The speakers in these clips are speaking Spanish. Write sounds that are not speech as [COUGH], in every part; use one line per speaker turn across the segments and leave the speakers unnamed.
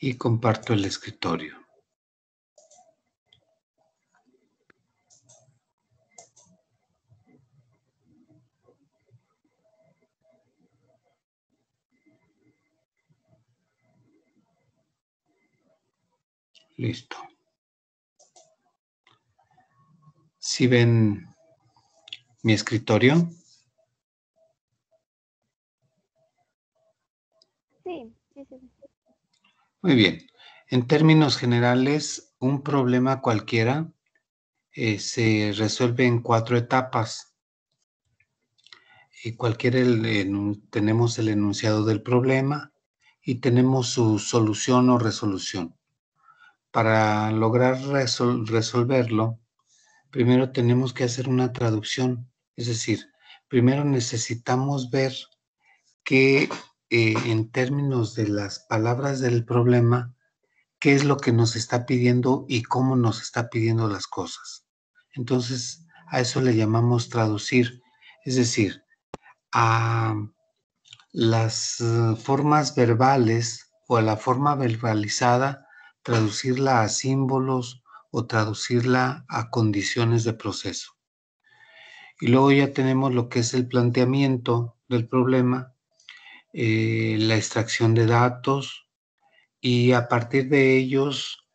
y comparto el escritorio. Listo. Si ven mi escritorio, Muy bien. En términos generales, un problema cualquiera eh, se resuelve en cuatro etapas. Y eh, cualquier tenemos el enunciado del problema y tenemos su solución o resolución. Para lograr resolverlo, primero tenemos que hacer una traducción, es decir, primero necesitamos ver qué eh, en términos de las palabras del problema, qué es lo que nos está pidiendo y cómo nos está pidiendo las cosas. Entonces, a eso le llamamos traducir, es decir, a las eh, formas verbales o a la forma verbalizada, traducirla a símbolos o traducirla a condiciones de proceso. Y luego ya tenemos lo que es el planteamiento del problema, eh, la extracción de datos y a partir de ellos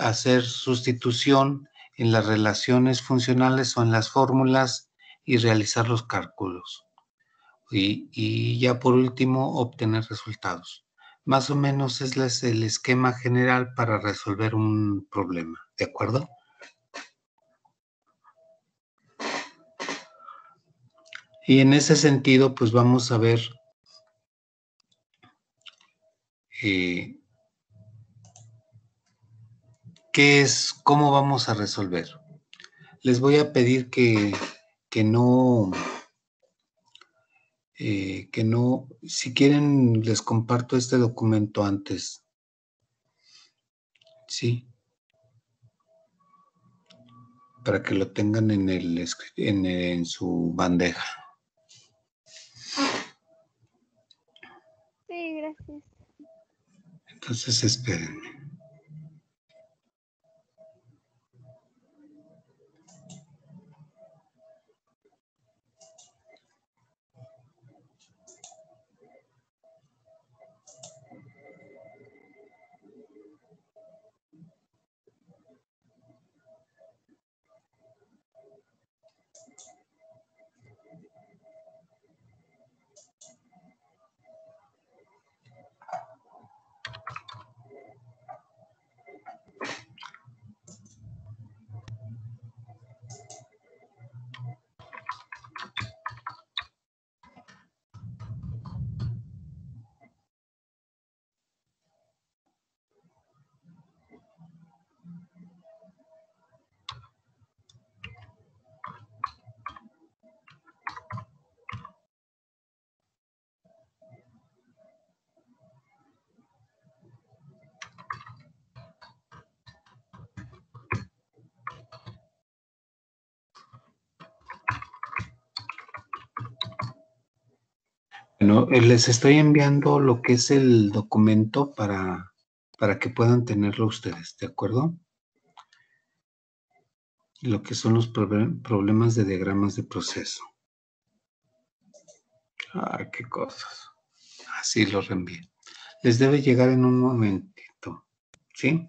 hacer sustitución en las relaciones funcionales o en las fórmulas y realizar los cálculos. Y, y, ya por último, obtener resultados. Más o menos es el esquema general para resolver un problema, ¿de acuerdo? Y en ese sentido, pues vamos a ver eh, qué es, cómo vamos a resolver. Les voy a pedir que, no, eh, que no, si quieren les comparto este documento antes. Sí. Para que lo tengan en, el, en su bandeja. Entonces espérenme. Bueno, eh, les estoy enviando lo que es el documento para, que puedan tenerlo ustedes, ¿de acuerdo? Lo que son los problemas de diagramas de proceso. Ah, qué cosas. Así lo reenvié. Les debe llegar en un momentito, ¿sí?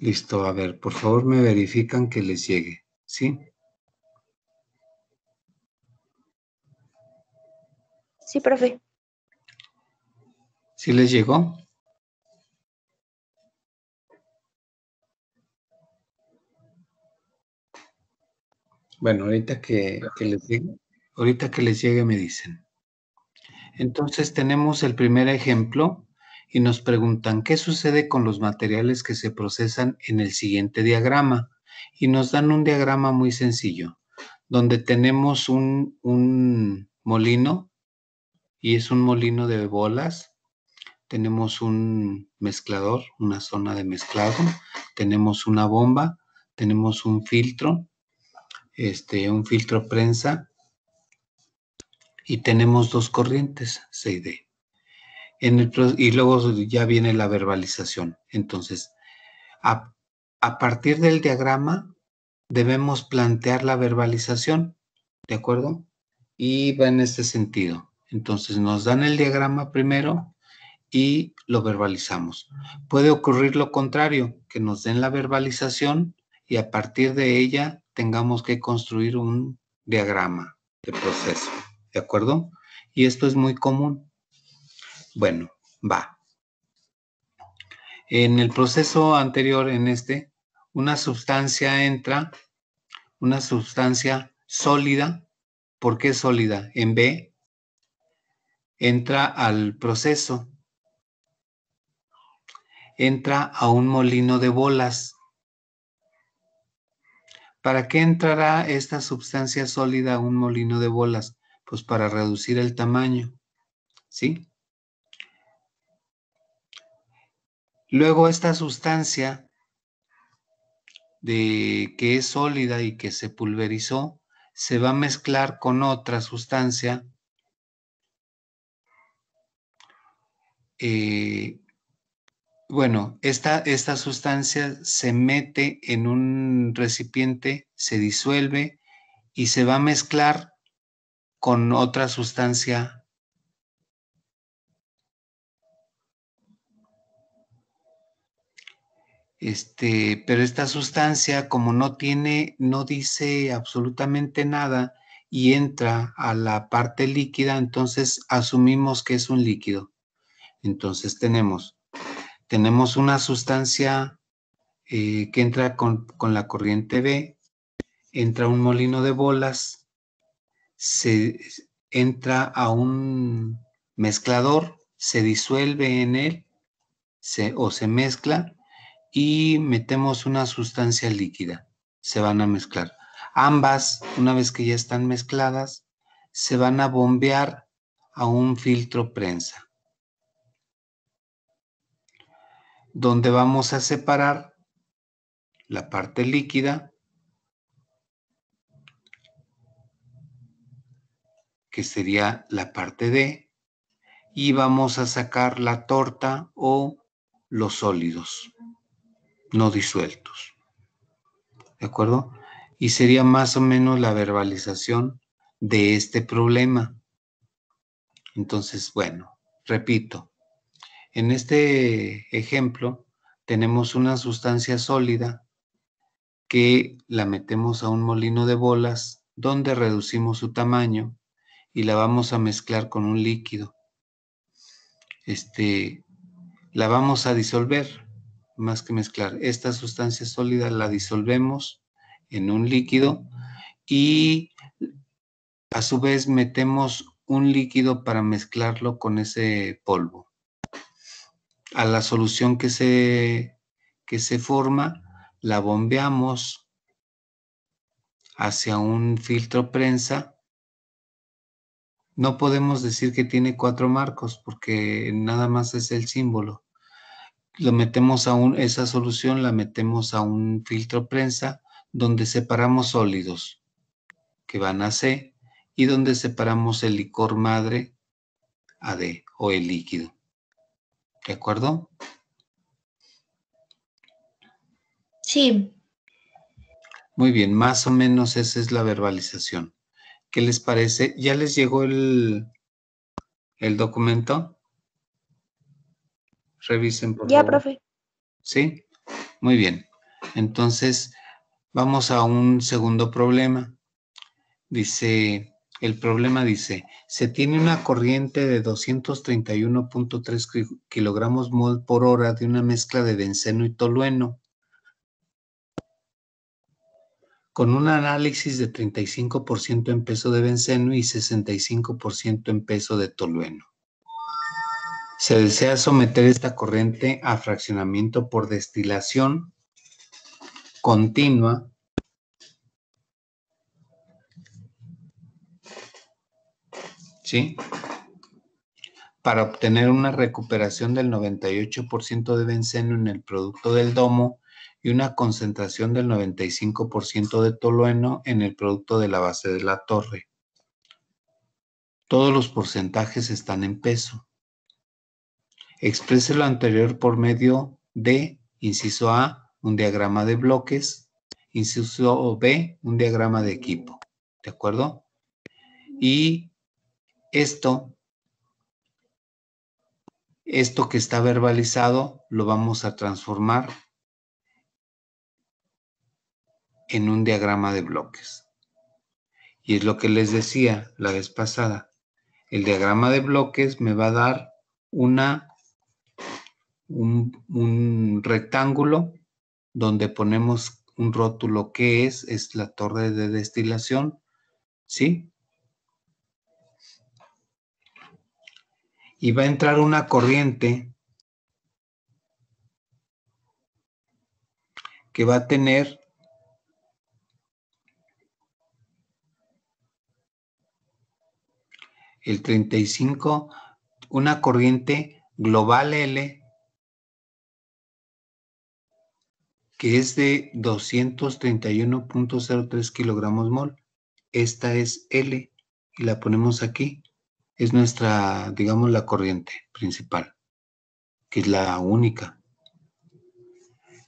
Listo, a ver, por favor me verifican que les llegue, ¿sí? sí Sí, profe. ¿Sí les llegó? Bueno, ahorita que, les llegue, ahorita que les llegue me dicen. Entonces tenemos el primer ejemplo y nos preguntan qué sucede con los materiales que se procesan en el siguiente diagrama. Y nos dan un diagrama muy sencillo, donde tenemos un molino y es un molino de bolas. Tenemos un mezclador, una zona de mezclado, tenemos una bomba, tenemos un filtro, este, un filtro prensa y tenemos dos corrientes C y d En y luego ya viene la verbalización. Entonces, a partir del diagrama debemos plantear la verbalización, ¿de acuerdo? Y va en este sentido. Entonces nos dan el diagrama primero y lo verbalizamos. Puede ocurrir lo contrario, que nos den la verbalización y a partir de ella tengamos que construir un diagrama de proceso. ¿De acuerdo? Y esto es muy común. Bueno, va. En el proceso anterior, en este, una sustancia entra, una sustancia sólida. ¿Por qué sólida? En B entra al proceso, entra a un molino de bolas. ¿Para qué entrará esta sustancia sólida a un molino de bolas? Pues para reducir el tamaño, ¿sí? Luego esta sustancia de que es sólida y que se pulverizó, se va a mezclar con otra sustancia Eh, bueno, esta, esta sustancia se mete en un recipiente, se disuelve y se va a mezclar con otra sustancia Este, pero esta sustancia, como no tiene, no dice absolutamente nada y entra a la parte líquida, entonces asumimos que es un líquido. Entonces tenemos, tenemos una sustancia eh, que entra con, la corriente B, entra un molino de bolas, se entra a un mezclador, se disuelve en él o se mezcla y metemos una sustancia líquida. Se van a mezclar. Ambas, una vez que ya están mezcladas, se van a bombear a un filtro prensa. donde vamos a separar la parte líquida, que sería la parte D, y vamos a sacar la torta o los sólidos no disueltos. ¿De acuerdo? Y sería más o menos la verbalización de este problema. Entonces, bueno, repito, en este ejemplo tenemos una sustancia sólida que la metemos a un molino de bolas donde reducimos su tamaño y la vamos a mezclar con un líquido. Este, la vamos a disolver, más que mezclar. Esta sustancia sólida la disolvemos en un líquido y a su vez metemos un líquido para mezclarlo con ese polvo a la solución que se, que se forma, la bombeamos hacia un filtro prensa. No podemos decir que tiene cuatro marcos porque nada más es el símbolo. Lo metemos a un, esa solución la metemos a un filtro prensa donde separamos sólidos que van a C y donde separamos el licor madre a D o el líquido. ¿De acuerdo? Sí. Muy bien, más o menos esa es la verbalización. ¿Qué les parece? ¿Ya les llegó el, el documento? Revisen, por Ya, profe. ¿Sí? Muy bien. Entonces, vamos a un segundo problema. Dice, el problema dice, se tiene una corriente de 231.3 kilogramos mol por hora de una mezcla de benceno y tolueno. Con un análisis de 35% en peso de benceno y 65% en peso de tolueno. Se desea someter esta corriente a fraccionamiento por destilación continua ¿sí? Para obtener una recuperación del 98% de benceno en el producto del domo y una concentración del 95% de tolueno en el producto de la base de la torre. Todos los porcentajes están en peso. Exprese lo anterior por medio de, inciso A, un diagrama de bloques, inciso B, un diagrama de equipo. ¿De acuerdo? Y esto, esto que está verbalizado lo vamos a transformar en un diagrama de bloques. Y es lo que les decía la vez pasada. El diagrama de bloques me va a dar una, un, rectángulo donde ponemos un rótulo que es, es la torre de destilación, ¿sí? y va a entrar una corriente que va a tener el 35, una corriente global L que es de 231.03 kilogramos mol. Esta es L y la ponemos aquí es nuestra, digamos, la corriente principal, que es la única.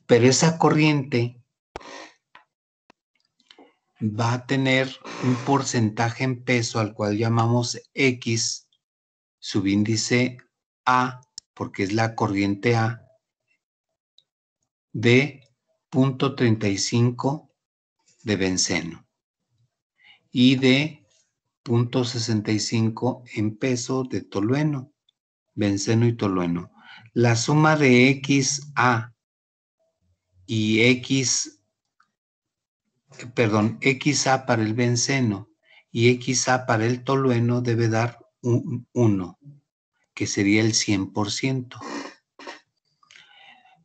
Pero esa corriente va a tener un porcentaje en peso al cual llamamos X, subíndice A, porque es la corriente A, de 0.35 de benceno y de .65 en peso de tolueno, benceno y tolueno. La suma de XA y X, perdón, XA para el benceno y XA para el tolueno debe dar un 1, que sería el 100%.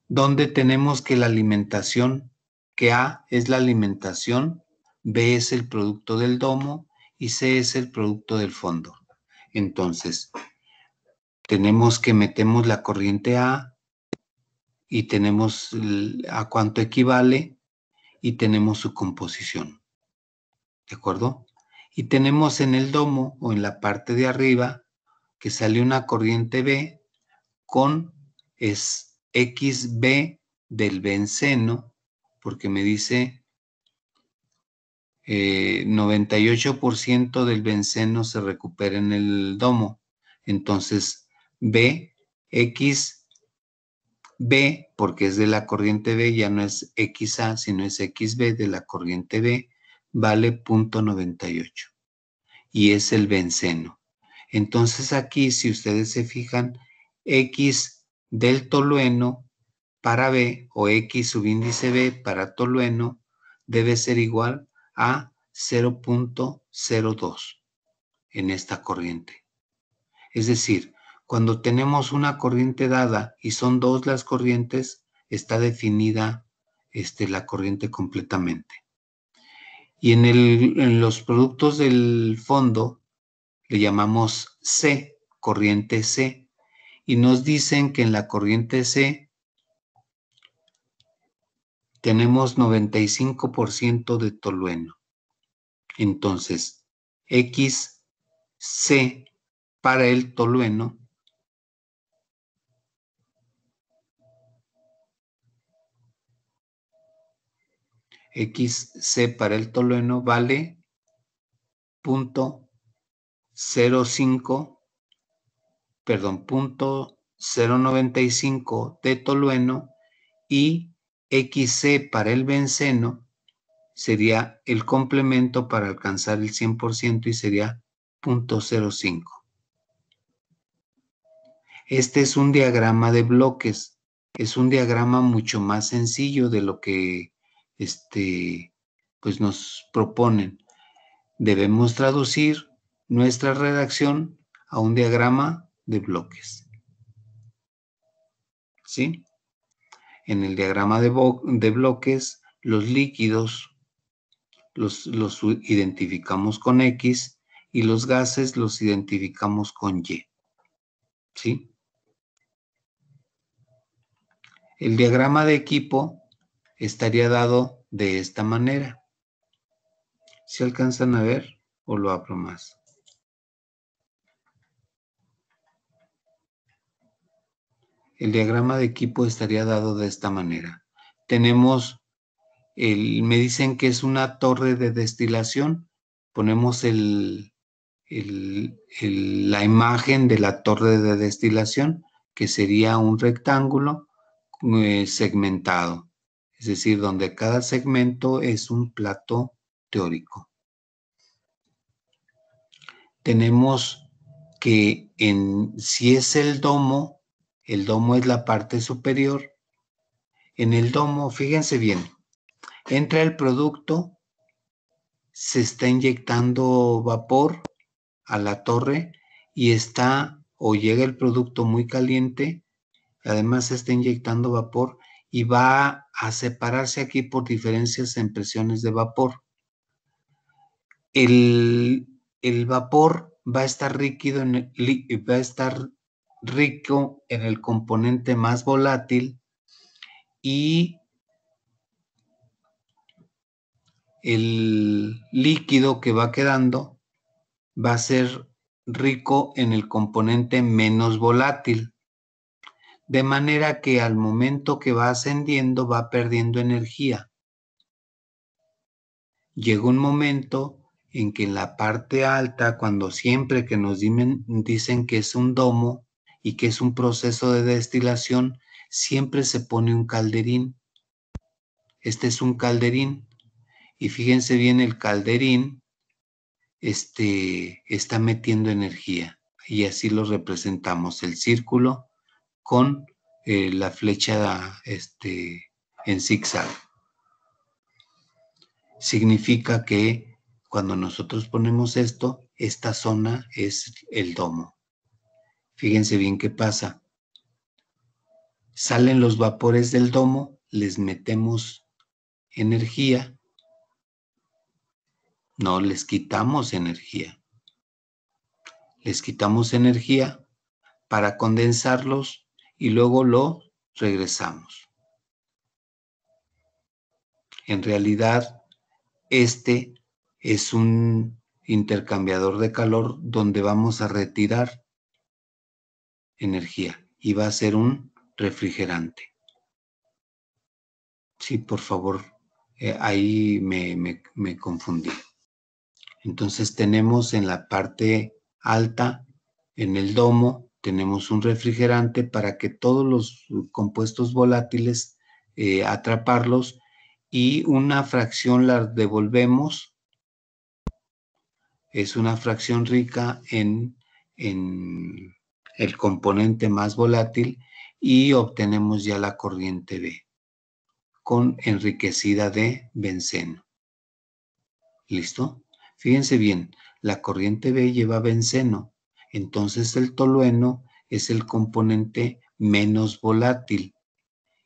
Donde tenemos que la alimentación, que A es la alimentación, B es el producto del domo, y C es el producto del fondo. Entonces, tenemos que metemos la corriente A y tenemos a cuánto equivale y tenemos su composición. ¿De acuerdo? Y tenemos en el domo o en la parte de arriba que sale una corriente B con es XB del benceno, porque me dice 98% eh, del benceno se recupera en el domo. Entonces, B, X, B, porque es de la corriente B, ya no es XA, sino es XB de la corriente B, vale .98. Y es el benceno. Entonces aquí, si ustedes se fijan, X del tolueno para B o X subíndice B para tolueno debe ser igual a 0.02 en esta corriente. Es decir, cuando tenemos una corriente dada y son dos las corrientes, está definida este, la corriente completamente. Y en, en los productos del fondo le llamamos C, corriente C, y nos dicen que en la corriente C tenemos 95% de tolueno. Entonces, XC para el tolueno XC para el tolueno vale .05, perdón, .095 de tolueno y XC para el benceno sería el complemento para alcanzar el 100% y sería 0.05. Este es un diagrama de bloques. Es un diagrama mucho más sencillo de lo que este, pues nos proponen. Debemos traducir nuestra redacción a un diagrama de bloques. ¿Sí? en el diagrama de, bloques, los líquidos los, identificamos con X y los gases los identificamos con Y. ¿Sí? El diagrama de equipo estaría dado de esta manera. ¿Se alcanzan a ver o lo abro más? El diagrama de equipo estaría dado de esta manera. Tenemos, el, me dicen que es una torre de destilación. Ponemos el, la imagen de la torre de destilación, que sería un rectángulo eh, segmentado, es decir, donde cada segmento es un plato teórico. Tenemos que en, si es el domo, el domo es la parte superior. En el domo, fíjense bien, entra el producto, se está inyectando vapor a la torre y está o llega el producto muy caliente, además se está inyectando vapor y va a separarse aquí por diferencias en presiones de vapor. El, el vapor va a estar líquido, en el, va a estar rico en el componente más volátil y el líquido que va quedando va a ser rico en el componente menos volátil. De manera que al momento que va ascendiendo va perdiendo energía. Llega un momento en que en la parte alta, cuando siempre que nos dicen, dicen que es un domo, y que es un proceso de destilación, siempre se pone un calderín. Este es un calderín. Y fíjense bien, el calderín este, está metiendo energía. Y así lo representamos, el círculo con eh, la flecha este, en zigzag. Significa que cuando nosotros ponemos esto, esta zona es el domo. Fíjense bien qué pasa. Salen los vapores del domo, les metemos energía. No, les quitamos energía. Les quitamos energía para condensarlos y luego lo regresamos. En realidad, este es un intercambiador de calor donde vamos a retirar energía y va a ser un refrigerante. Sí, por favor, eh, ahí me, confundí. Entonces tenemos en la parte alta, en el domo, tenemos un refrigerante para que todos los compuestos volátiles eh, atraparlos y una fracción la devolvemos. Es una fracción rica en, en el componente más volátil y obtenemos ya la corriente B con enriquecida de benceno. ¿Listo? Fíjense bien, la corriente B lleva benceno, entonces el tolueno es el componente menos volátil.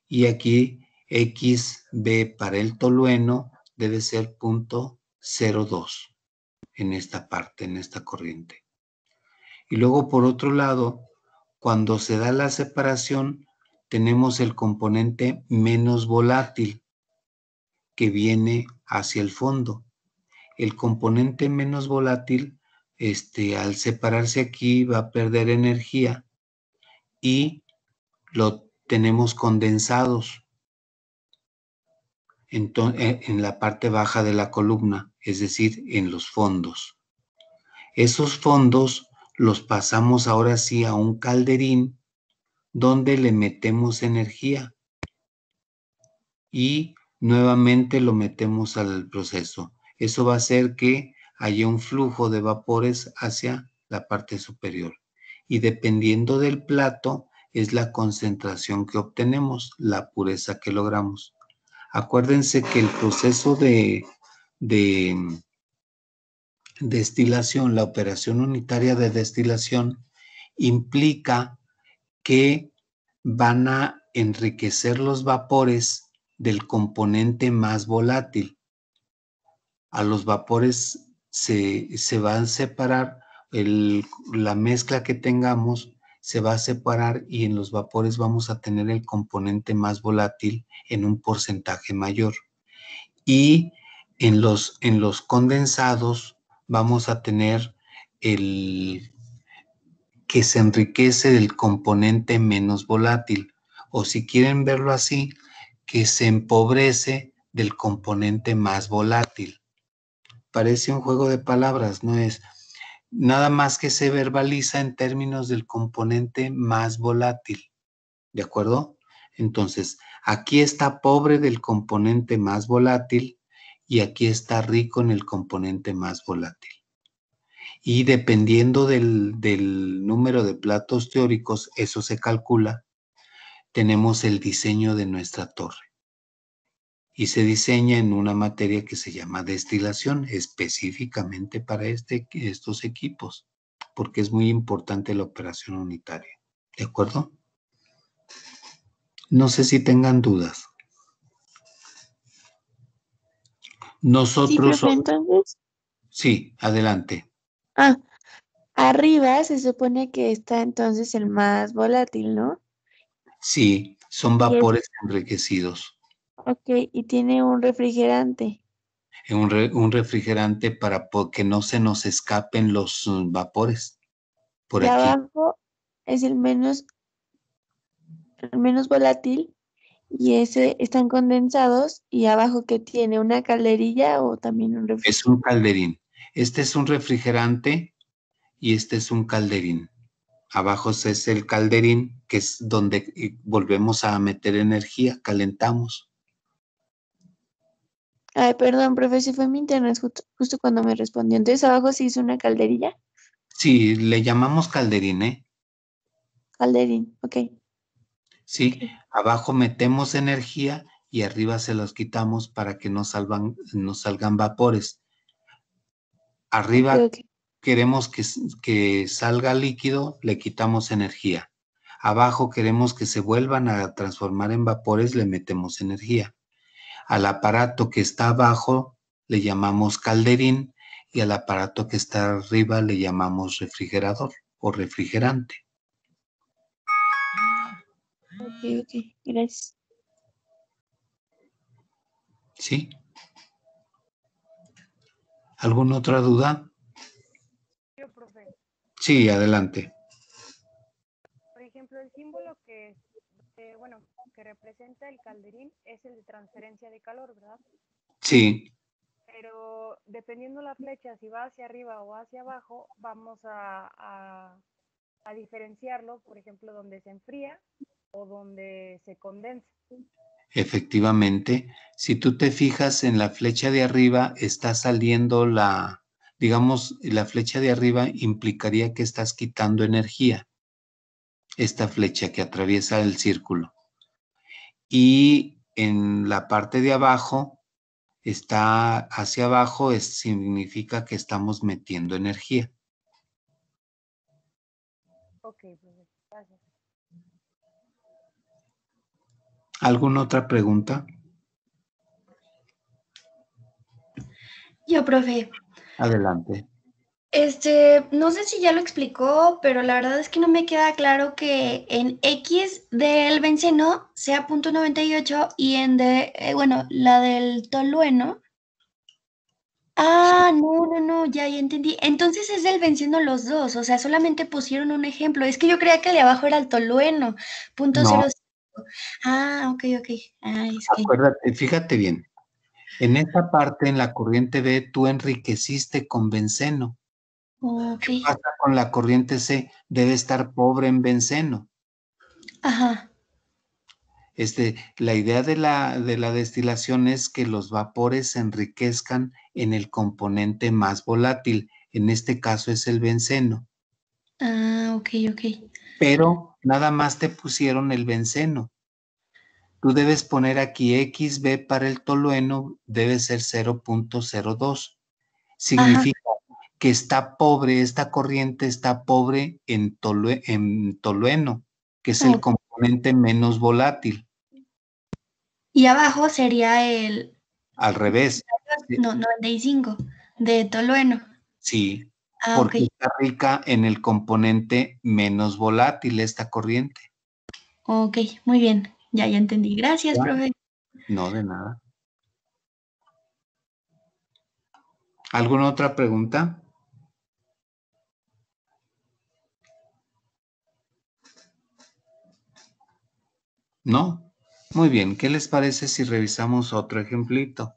Y aquí XB para el tolueno debe ser punto 0.2 en esta parte, en esta corriente. Y luego, por otro lado, cuando se da la separación, tenemos el componente menos volátil que viene hacia el fondo. El componente menos volátil, este, al separarse aquí, va a perder energía y lo tenemos condensados en eh, la parte baja de la columna, es decir, en los fondos. Esos fondos los pasamos ahora sí a un calderín donde le metemos energía y nuevamente lo metemos al proceso. Eso va a hacer que haya un flujo de vapores hacia la parte superior. Y dependiendo del plato, es la concentración que obtenemos, la pureza que logramos. Acuérdense que el proceso de, de destilación, la operación unitaria de destilación, implica que van a enriquecer los vapores del componente más volátil. A los vapores se, se van a separar, la mezcla que tengamos se va a separar y en los vapores vamos a tener el componente más volátil en un porcentaje mayor. Y en los, en los condensados vamos a tener el que se enriquece del componente menos volátil, o si quieren verlo así, que se empobrece del componente más volátil. Parece un juego de palabras, ¿no es? Nada más que se verbaliza en términos del componente más volátil, ¿de acuerdo? Entonces, aquí está pobre del componente más volátil, y aquí está rico en el componente más volátil. Y dependiendo del, número de platos teóricos, eso se calcula, tenemos el diseño de nuestra torre. Y se diseña en una materia que se llama destilación, específicamente para este, estos equipos, porque es muy importante la operación unitaria. ¿De acuerdo? No sé si tengan dudas. Nosotros. Sí, Sí, adelante. Ah, arriba se supone que está entonces el más volátil, ¿no? Sí, son vapores enriquecidos. Ok, y tiene un refrigerante. Eh, un, un, refrigerante para que no se nos escapen los uh, vapores. Por aquí. abajo es el menos, el menos volátil y ese están condensados y abajo que tiene una calderilla o también un refrigerante. Es un calderín. Este es un refrigerante y este es un calderín. Abajo es el calderín, que es donde eh, volvemos a meter energía, calentamos. Ay, perdón, profe, si fue mi internet justo, cuando me respondió. Entonces, abajo se hizo una calderilla. Sí, le llamamos calderín, ¿eh? Calderín, ok. Sí, abajo metemos energía y arriba se los quitamos para que no, salgan vapores. Arriba queremos que, que salga líquido, le quitamos energía. Abajo queremos que se vuelvan a transformar en vapores, le metemos energía. Al aparato que está abajo le llamamos calderín y al aparato que está arriba le llamamos refrigerador o refrigerante. Sí, gracias. ¿Sí? ¿Alguna otra duda? Sí, adelante. Por ejemplo, el símbolo que, eh, bueno, que representa el calderín es el de transferencia de calor, ¿verdad? Sí. Pero dependiendo la flecha, si va hacia arriba o hacia abajo, vamos a diferenciarlo, por ejemplo, donde se enfría o donde se condensa. Efectivamente, si tú te fijas en la flecha de arriba, está saliendo la, digamos, la flecha de arriba implicaría que estás quitando energía, esta flecha que atraviesa el círculo. Y en la parte de abajo, está hacia abajo, significa que estamos metiendo energía. ¿Alguna otra pregunta? Yo, profe. Adelante. Este, no sé si ya lo explicó, pero la verdad es que no me queda claro que en X del benceno sea punto .98 y en de, eh, bueno, la del tolueno. Ah, no, no, no, ya, entendí. Entonces es del benceno los dos, o sea, solamente pusieron un ejemplo. Es que yo creía que el de abajo era el tolueno, punto Ah, ok, ok. fíjate bien. En esta parte, en la corriente B, tú enriqueciste con benceno. ¿Qué pasa con la corriente C? Debe estar pobre en benceno. Ajá. Este, la idea de la, de la destilación es que los vapores se enriquezcan en el componente más volátil. En este caso es el benceno. Ah, ok, ok. Pero nada más te pusieron el benceno. Tú debes poner aquí XB para el tolueno, debe ser 0.02. Significa que está pobre, esta corriente está pobre en, tolueno, que es el componente menos volátil. Y abajo sería el... Al revés. No, 95 de tolueno. Sí, Ah, porque está rica en el componente menos volátil esta corriente. Ok, muy bien, ya, ya entendí. Gracias, profe. No, de nada. ¿Alguna otra pregunta? ¿No? Muy bien, ¿qué les parece si revisamos otro ejemplito?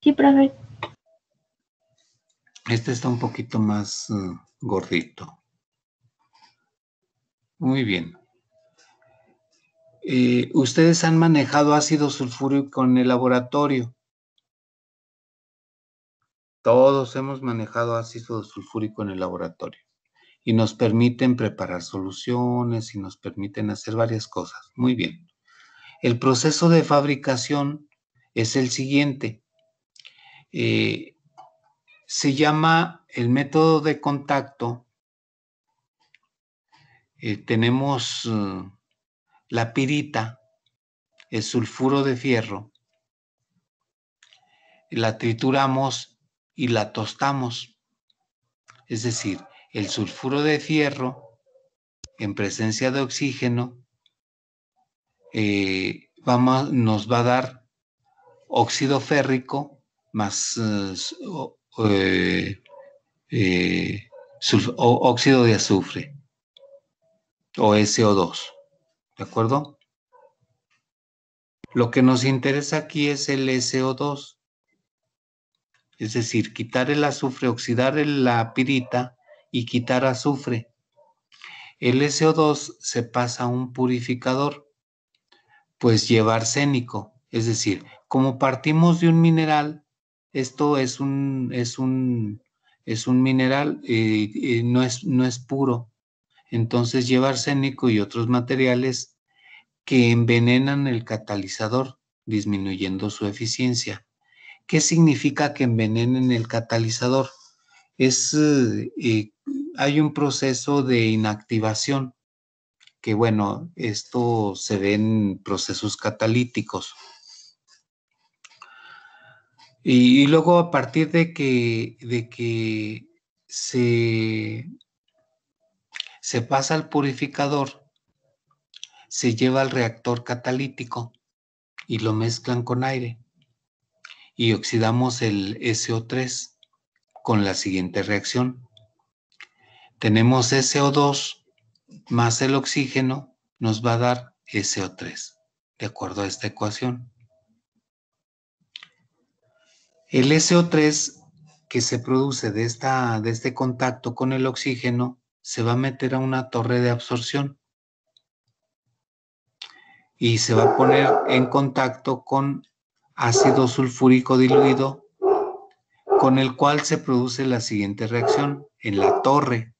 Sí, profe. Este está un poquito más eh, gordito. Muy bien. Eh, ¿Ustedes han manejado ácido sulfúrico en el laboratorio? Todos hemos manejado ácido sulfúrico en el laboratorio y nos permiten preparar soluciones y nos permiten hacer varias cosas. Muy bien. El proceso de fabricación es el siguiente. Eh, se llama el método de contacto. Eh, tenemos eh, la pirita, el sulfuro de fierro, la trituramos y la tostamos. Es decir, el sulfuro de fierro en presencia de oxígeno nos va a dar óxido férrico más eh, eh, eh, óxido de azufre o SO2. ¿De acuerdo? Lo que nos interesa aquí es el SO2. Es decir, quitar el azufre, oxidar la pirita y quitar azufre. El SO2 se pasa a un purificador, pues lleva arsénico. Es decir, como partimos de un mineral, esto es un, mineral, eh, eh, no, es, puro. Entonces lleva arsénico y otros materiales que envenenan el catalizador, disminuyendo su eficiencia. ¿Qué significa que envenenen el catalizador? Eh, hay un proceso de inactivación, que bueno, esto se ve en procesos catalíticos. Y, luego a partir de que, de que se, se pasa al purificador, se lleva al reactor catalítico y lo mezclan con aire. Y oxidamos el SO3 con la siguiente reacción. Tenemos SO2 más el oxígeno nos va a dar SO3, de acuerdo a esta ecuación. El SO3 que se produce de, esta, de este contacto con el oxígeno se va a meter a una torre de absorción y se va a poner en contacto con ácido sulfúrico diluido, con el cual se produce la siguiente reacción en la torre,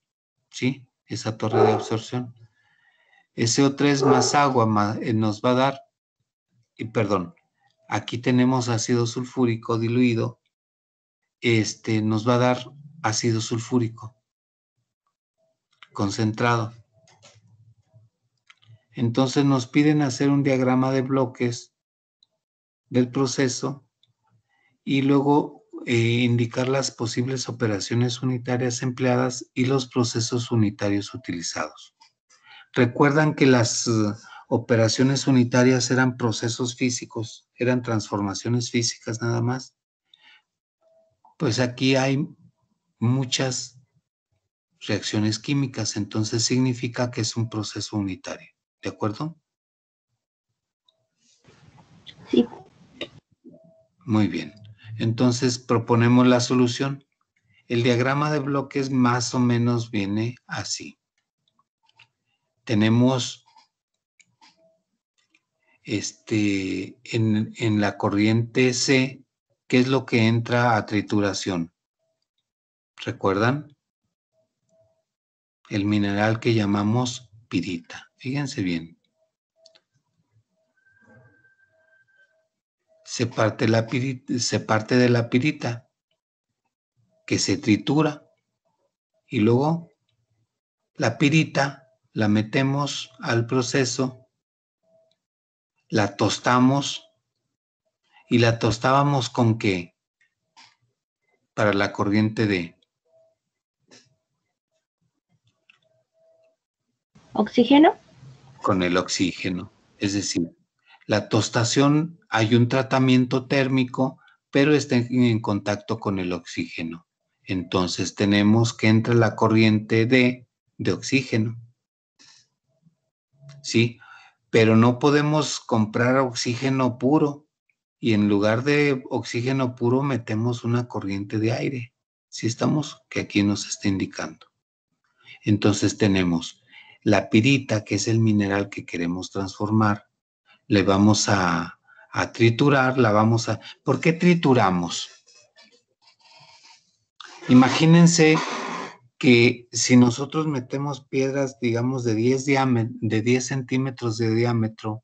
¿sí? Esa torre de absorción. SO3 más agua eh, nos va a dar, y perdón, Aquí tenemos ácido sulfúrico diluido. Este nos va a dar ácido sulfúrico concentrado. Entonces nos piden hacer un diagrama de bloques del proceso y luego eh, indicar las posibles operaciones unitarias empleadas y los procesos unitarios utilizados. Recuerdan que las operaciones unitarias eran procesos físicos, eran transformaciones físicas nada más, pues aquí hay muchas reacciones químicas, entonces significa que es un proceso unitario, ¿de acuerdo? Sí. Muy bien, entonces proponemos la solución. El diagrama de bloques más o menos viene así. Tenemos este, en, la corriente C, ¿qué es lo que entra a trituración? ¿Recuerdan? El mineral que llamamos pirita. Fíjense bien. Se parte, la se parte de la pirita que se tritura y luego la pirita la metemos al proceso la tostamos y la tostábamos con qué? Para la corriente de oxígeno. Con el oxígeno. Es decir, la tostación hay un tratamiento térmico, pero está en contacto con el oxígeno. Entonces tenemos que entra la corriente de, de oxígeno. ¿Sí? pero no podemos comprar oxígeno puro y en lugar de oxígeno puro metemos una corriente de aire, si estamos, que aquí nos está indicando. Entonces tenemos la pirita, que es el mineral que queremos transformar, le vamos a, a triturar, la vamos a... ¿Por qué trituramos? Imagínense que si nosotros metemos piedras, digamos, de 10, de 10 centímetros de diámetro,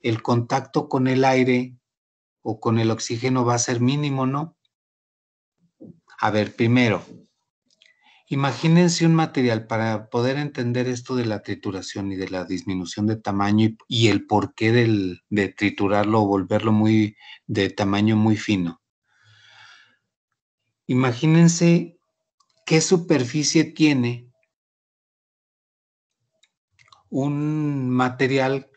el contacto con el aire o con el oxígeno va a ser mínimo, ¿no? A ver, primero, imagínense un material para poder entender esto de la trituración y de la disminución de tamaño y, y el porqué del, de triturarlo o volverlo muy, de tamaño muy fino. Imagínense qué superficie tiene un material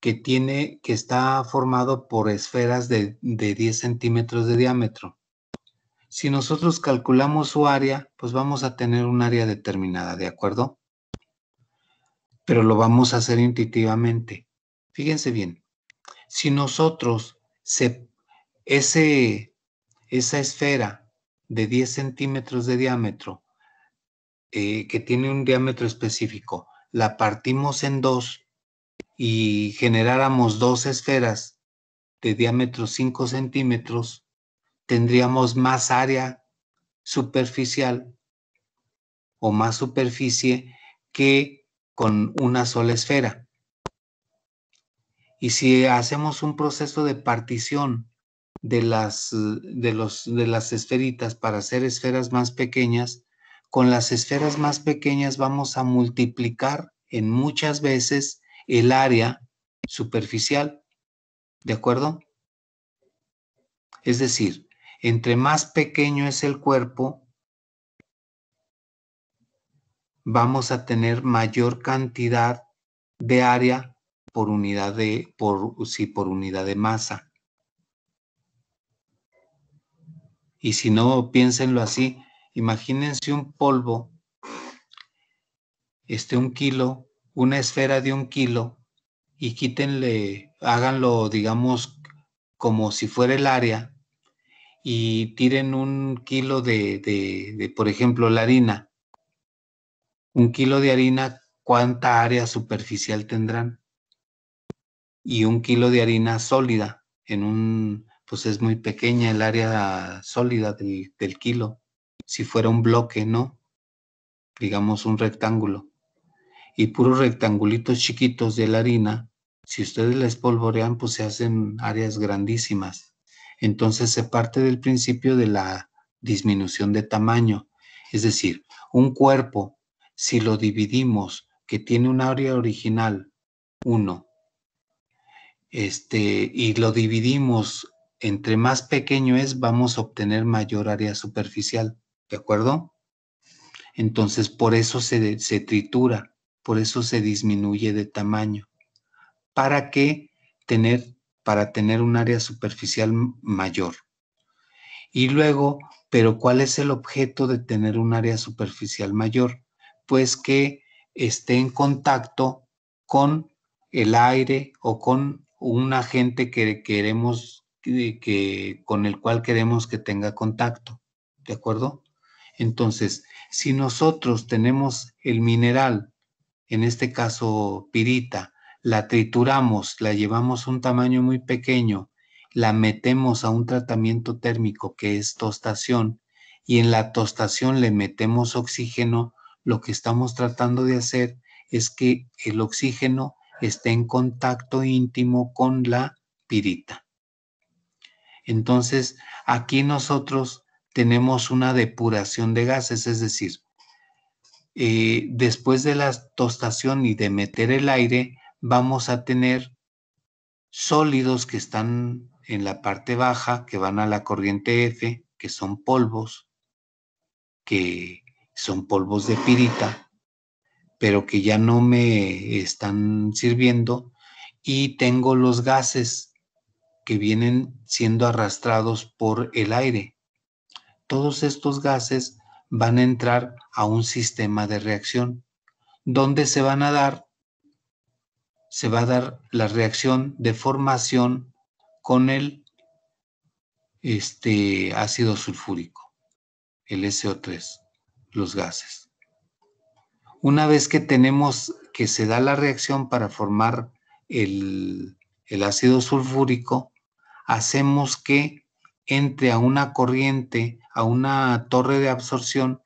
que tiene, que está formado por esferas de, de 10 centímetros de diámetro. Si nosotros calculamos su área, pues vamos a tener un área determinada, ¿de acuerdo? Pero lo vamos a hacer intuitivamente. Fíjense bien, si nosotros se, ese, esa esfera de 10 centímetros de diámetro, eh, que tiene un diámetro específico, la partimos en dos y generáramos dos esferas de diámetro 5 centímetros, tendríamos más área superficial o más superficie que con una sola esfera. Y si hacemos un proceso de partición de las, de, las esferitas para hacer esferas más pequeñas, con las esferas más pequeñas vamos a multiplicar en muchas veces el área superficial. ¿De acuerdo? Es decir, entre más pequeño es el cuerpo, vamos a tener mayor cantidad de área por unidad de, por, por unidad de masa. Y si no, piénsenlo así. Imagínense un polvo, este un kilo, una esfera de un kilo, y quítenle, háganlo, digamos, como si fuera el área, y tiren un kilo de, de por ejemplo, la harina. Un kilo de harina, ¿cuánta área superficial tendrán? Y un kilo de harina sólida en un pues es muy pequeña el área sólida del, kilo. Si fuera un bloque, ¿no? Digamos un rectángulo. Y puros rectangulitos chiquitos de la harina, si ustedes la espolvorean, pues se hacen áreas grandísimas. Entonces se parte del principio de la disminución de tamaño. Es decir, un cuerpo, si lo dividimos, que tiene un área original, uno, este, y lo dividimos entre más pequeño es, vamos a obtener mayor área superficial, ¿de acuerdo? Entonces, por eso se, tritura, por eso se disminuye de tamaño. ¿Para qué tener, para tener un área superficial mayor? Y luego, pero ¿cuál es el objeto de tener un área superficial mayor? Pues que esté en contacto con el aire o con un agente que queremos que, con el cual queremos que tenga contacto. ¿De acuerdo? Entonces, si nosotros tenemos el mineral, en este caso pirita, la trituramos, la llevamos a un tamaño muy pequeño, la metemos a un tratamiento térmico que es tostación y en la tostación le metemos oxígeno, lo que estamos tratando de hacer es que el oxígeno esté en contacto íntimo con la pirita. Entonces, aquí nosotros tenemos una depuración de gases, es decir, eh, después de la tostación y de meter el aire, vamos a tener sólidos que están en la parte baja, que van a la corriente F, que son polvos, que son polvos de pirita, pero que ya no me están sirviendo, y tengo los gases que vienen siendo arrastrados por el aire. Todos estos gases van a entrar a un sistema de reacción. donde se van a dar? Se va a dar la reacción de formación con el este, ácido sulfúrico, el SO3, los gases. Una vez que tenemos que se da la reacción para formar el, el ácido sulfúrico, hacemos que entre a una corriente, a una torre de absorción,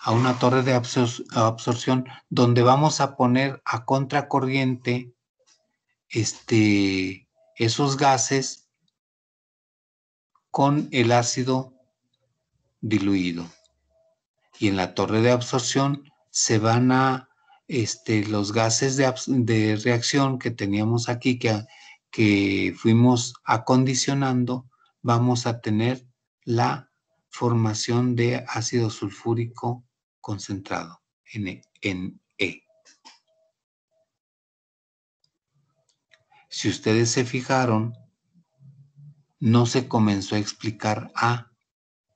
a una torre de absorción donde vamos a poner a contracorriente este, esos gases con el ácido diluido. Y en la torre de absorción se van a este, los gases de, reacción que teníamos aquí, que, que fuimos acondicionando, vamos a tener la formación de ácido sulfúrico concentrado, en E Si ustedes se fijaron, no se comenzó a explicar A,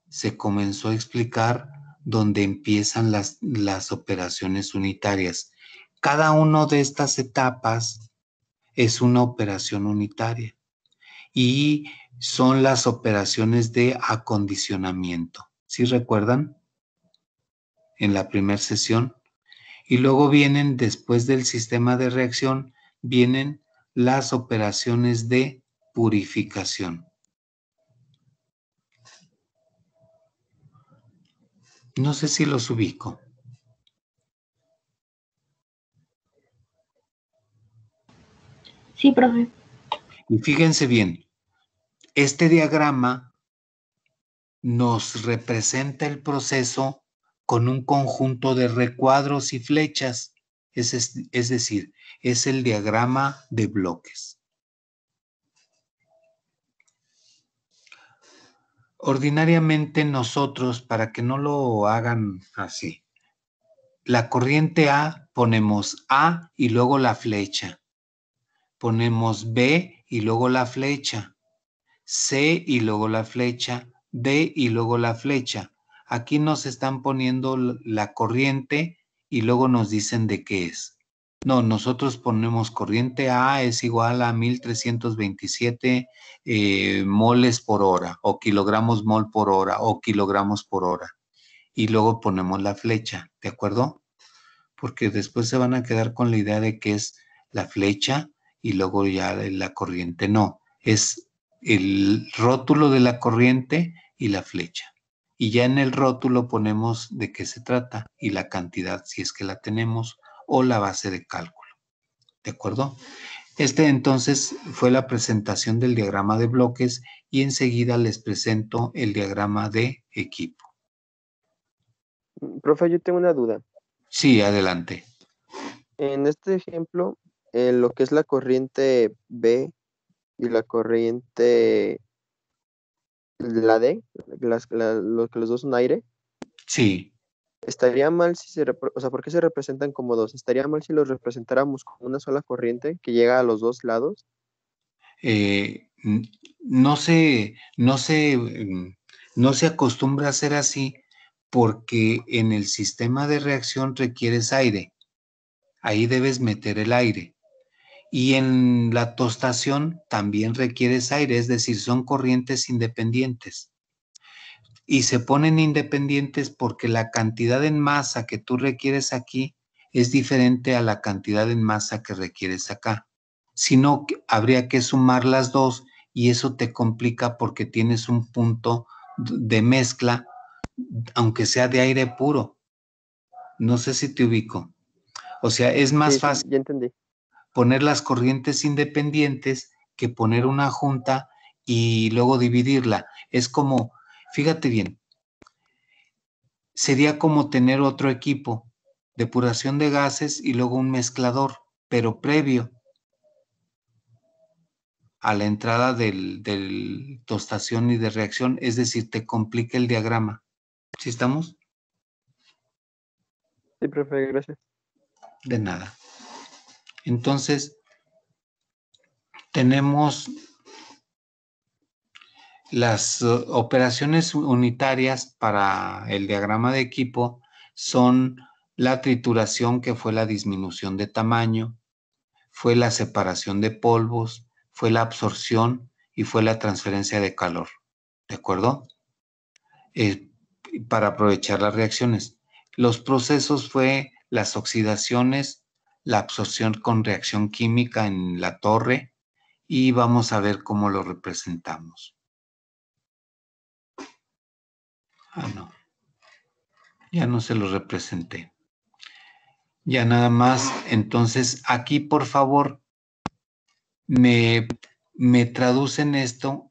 se comenzó a explicar donde empiezan las, operaciones unitarias. Cada una de estas etapas es una operación unitaria y son las operaciones de acondicionamiento. ¿Sí recuerdan? En la primera sesión. Y luego vienen, después del sistema de reacción, vienen las operaciones de purificación. No sé si los ubico. Sí, profe. Y fíjense bien, este diagrama nos representa el proceso con un conjunto de recuadros y flechas, es, es decir, es el diagrama de bloques. ordinariamente nosotros, para que no lo hagan así, la corriente A ponemos A y luego la flecha. Ponemos B y luego la flecha. C y luego la flecha. D y luego la flecha. Aquí nos están poniendo la corriente y luego nos dicen de qué es. No, nosotros ponemos corriente A es igual a 1327 eh, moles por hora o kilogramos mol por hora o kilogramos por hora. Y luego ponemos la flecha, ¿de acuerdo? Porque después se van a quedar con la idea de que es la flecha y luego ya la corriente. No, es el rótulo de la corriente y la flecha. Y ya en el rótulo ponemos de qué se trata y la cantidad si es que la tenemos o la base de cálculo. ¿De acuerdo? Este entonces fue la presentación del diagrama de bloques y enseguida les presento el diagrama de equipo. Profe, yo tengo una duda. Sí, adelante. En este ejemplo, lo que es la corriente B y la corriente la D, que los dos son aire. Sí estaría mal si se, o ¿por qué se representan como dos? ¿Estaría mal si los representáramos con una sola corriente que llega a los dos lados? Eh, no se, mm, no se acostumbra a ser así porque en el sistema de reacción requieres aire. Ahí debes meter el aire. Y en la tostación también requieres aire, es decir, son corrientes independientes y se ponen independientes porque la cantidad en masa que tú requieres aquí es diferente a la cantidad en masa que requieres acá. Si no, habría que sumar las dos y eso te complica porque tienes un punto de mezcla, aunque sea de aire puro. No sé si te ubico. O sea, es más fácil poner las corrientes independientes que poner una junta y luego dividirla. Es como Fíjate bien, sería como tener otro equipo, depuración de gases y luego un mezclador, pero previo a la entrada de tostación y de reacción, es decir, te complica el diagrama. ¿Sí estamos? Sí, profe, gracias. De nada. Entonces, tenemos las uh, operaciones unitarias para el diagrama de equipo son la trituración, que fue la disminución de tamaño, fue la separación de polvos, fue la absorción y fue la transferencia de calor. ¿De acuerdo? Eh, para aprovechar las reacciones. Los procesos fue las oxidaciones, la absorción con reacción química en la torre y vamos a ver cómo lo representamos. Ah, no. Ya no se lo representé. Ya nada más. Entonces, aquí, por favor, me, traducen esto.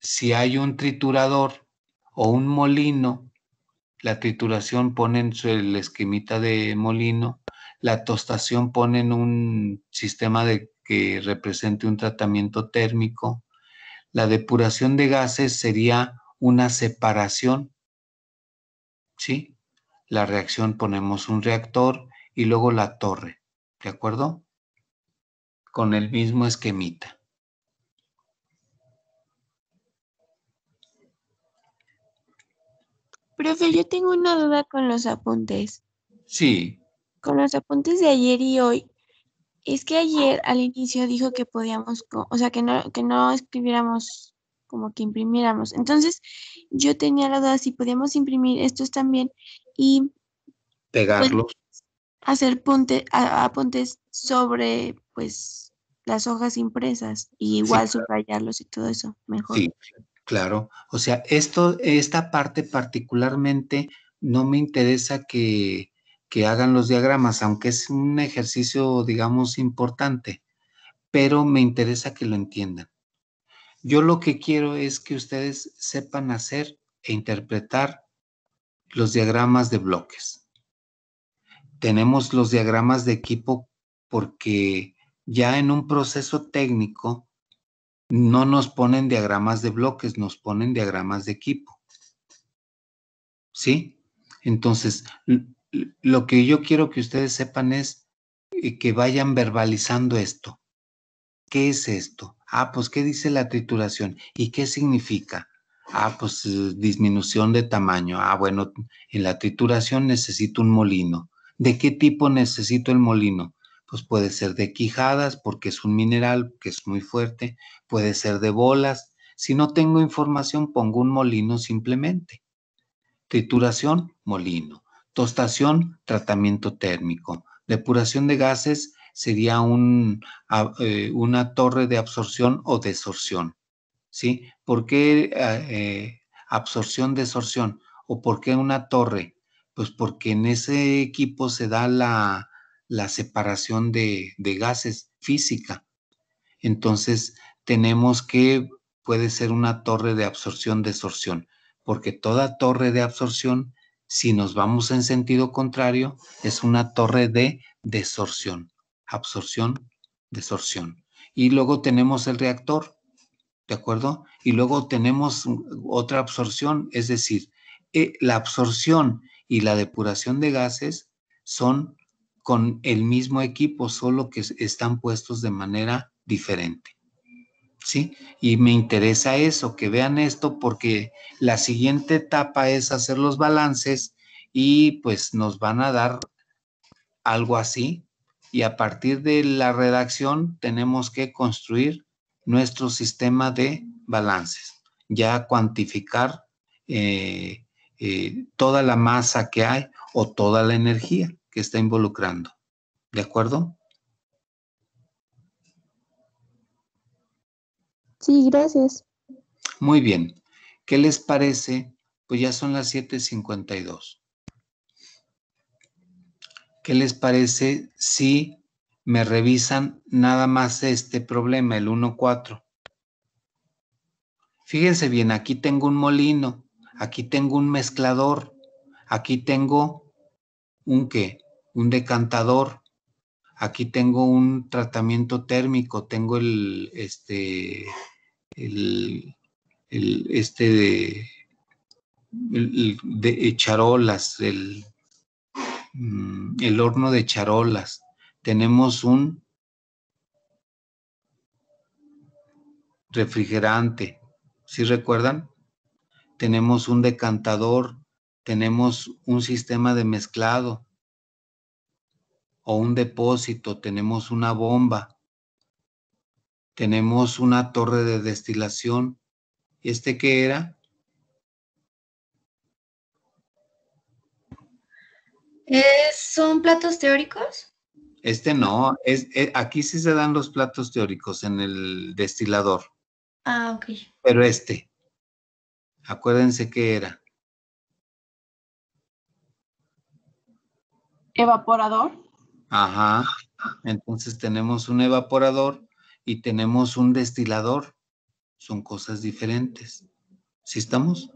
Si hay un triturador o un molino, la trituración ponen el esquemita de molino, la tostación ponen un sistema de, que represente un tratamiento térmico, la depuración de gases sería una separación ¿sí? La reacción ponemos un reactor y luego la torre, ¿de acuerdo? Con el mismo esquemita. Profe, yo tengo una duda con los apuntes. Sí. Con los apuntes de ayer y hoy, es que ayer al inicio dijo que podíamos, o sea, que no, que no escribiéramos como que imprimiéramos. Entonces, yo tenía la duda si podíamos imprimir estos también y pues, pegarlos. hacer ponte a, apuntes sobre pues las hojas impresas y igual subrayarlos y todo eso mejor. Sí, claro. O sea, esto, esta parte particularmente no me interesa que, que hagan los diagramas, aunque es un ejercicio, digamos, importante, pero me interesa que lo entiendan. Yo lo que quiero es que ustedes sepan hacer e interpretar los diagramas de bloques. Tenemos los diagramas de equipo porque ya en un proceso técnico no nos ponen diagramas de bloques, nos ponen diagramas de equipo. ¿Sí? Entonces, lo que yo quiero que ustedes sepan es eh, que vayan verbalizando esto. ¿Qué es esto? Ah, pues ¿qué dice la trituración? ¿Y qué significa? Ah, pues eh, disminución de tamaño. Ah, bueno, en la trituración necesito un molino. ¿De qué tipo necesito el molino? Pues puede ser de quijadas porque es un mineral que es muy fuerte, puede ser de bolas. Si no tengo información, pongo un molino simplemente. Trituración, molino. Tostación, tratamiento térmico. Depuración de gases, sería eh, una torre de absorción o desorción. ¿Sí? ¿Por qué eh, eh, absorción, desorción? ¿O por qué una torre? Pues porque en ese equipo se da la, separación de, de gases física. Entonces, tenemos que puede ser una torre de absorción-desorción, porque toda torre de absorción, si nos vamos en sentido contrario, es una torre de desorción absorción, desorción. Y luego tenemos el reactor, ¿de acuerdo? Y luego tenemos otra absorción, es decir, eh, la absorción y la depuración de gases son con el mismo equipo, solo que están puestos de manera diferente. ¿Sí? Y me interesa eso, que vean esto, porque la siguiente etapa es hacer los balances y pues nos van a dar algo así y a partir de la redacción tenemos que construir nuestro sistema de balances, ya cuantificar eh, eh, toda la masa que hay o toda la energía que está involucrando. ¿De acuerdo? Sí, gracias. Muy bien. ¿Qué les parece? Pues ya son las 7.52. ¿Qué les parece si me revisan nada más este problema, el 1.4? Fíjense bien, aquí tengo un molino, aquí tengo un mezclador, aquí tengo un qué, un decantador, aquí tengo un tratamiento térmico, tengo el, este, el, este de, el, de el Mm, el horno de charolas. Tenemos un refrigerante, si recuerdan? Tenemos un decantador, tenemos un sistema de mezclado o un depósito, tenemos una bomba, tenemos una torre de destilación. ¿Este qué era? ¿Son platos teóricos? Este no, es, eh, aquí sí se dan los platos teóricos en el destilador. Ah, ok. Pero este, acuérdense qué era. Evaporador. Ajá. Entonces tenemos un evaporador y tenemos un destilador. Son cosas diferentes. ¿Sí estamos?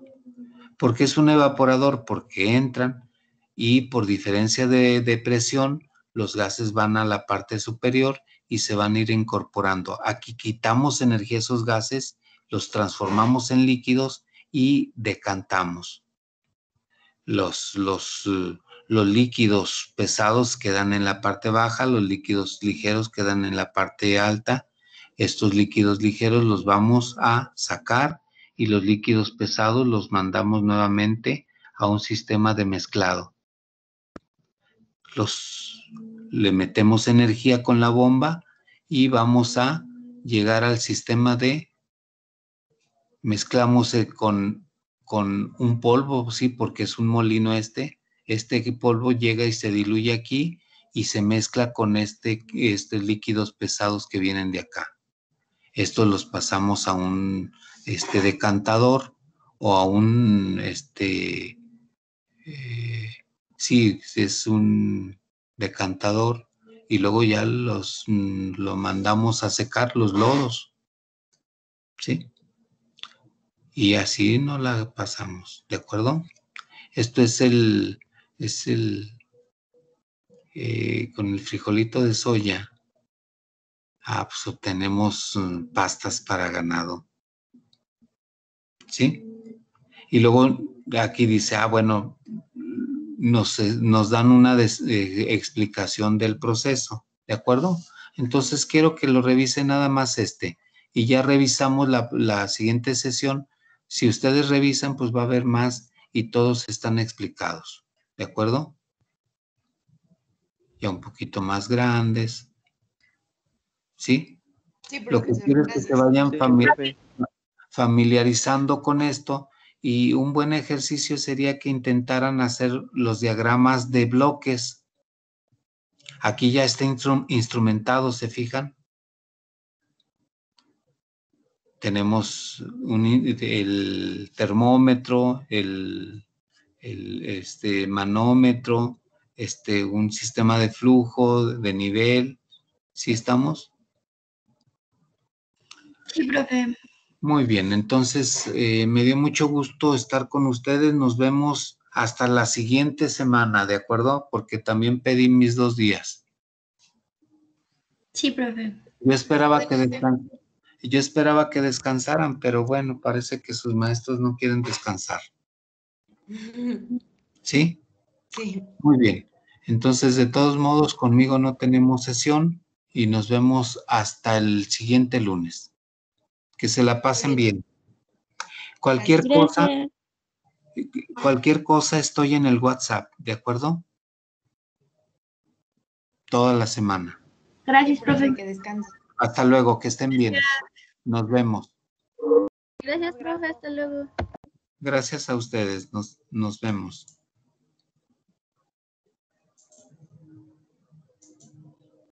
¿Por qué es un evaporador? Porque entran y por diferencia de, presión, los gases van a la parte superior y se van a ir incorporando. Aquí quitamos energía esos gases, los transformamos en líquidos y decantamos. Los, los, eh, los líquidos pesados quedan en la parte baja, los líquidos ligeros quedan en la parte alta. Estos líquidos ligeros los vamos a sacar y los líquidos pesados los mandamos nuevamente a un sistema de mezclado le metemos energía con la bomba y vamos a llegar al sistema de, mezclamos eh, con, un polvo, sí, porque es un molino este, este polvo llega y se diluye aquí y se mezcla con este, estos líquidos pesados que vienen de acá. Estos los pasamos a un este, decantador o a un este, eh, sí, es un decantador y luego ya los mm, lo mandamos a secar los lodos. ¿Sí? Y así no la pasamos, ¿de acuerdo? Esto es el, es el, eh, con el frijolito de soya, ah, pues obtenemos mm, pastas para ganado. ¿Sí? Y luego aquí dice, ah, bueno, nos, eh, nos dan una eh, explicación del proceso, ¿de acuerdo? Entonces quiero que lo revise nada más este y ya revisamos la, siguiente sesión. Si ustedes revisan, pues va a haber más y todos están explicados, ¿de acuerdo? Ya un poquito más grandes, ¿sí? sí lo que quiero es que se vayan familiarizando con esto y un buen ejercicio sería que intentaran hacer los diagramas de bloques. Aquí ya está instrumentado, ¿se fijan? Tenemos el termómetro, el, este, manómetro, este, un sistema de flujo, de nivel. ¿Sí estamos? Sí, profe. Muy bien, entonces eh, me dio mucho gusto estar con ustedes. Nos vemos hasta la siguiente semana, ¿de acuerdo? Porque también pedí mis dos días. Sí, profe. Yo esperaba que Yo esperaba que descansaran, pero bueno, parece que sus maestros no quieren descansar. [LAUGHS] ¿Sí? Sí. Muy bien. Entonces, de todos modos, conmigo no tenemos sesión y nos vemos hasta el siguiente lunes que se la pasen bien. Cualquier cosa, cualquier cosa estoy en el WhatsApp, ¿de acuerdo? Toda la semana. Gracias, profe. Que descansen. Hasta luego, que estén bien. Nos vemos. Gracias, profe. Hasta luego. Gracias a ustedes. Nos, nos vemos.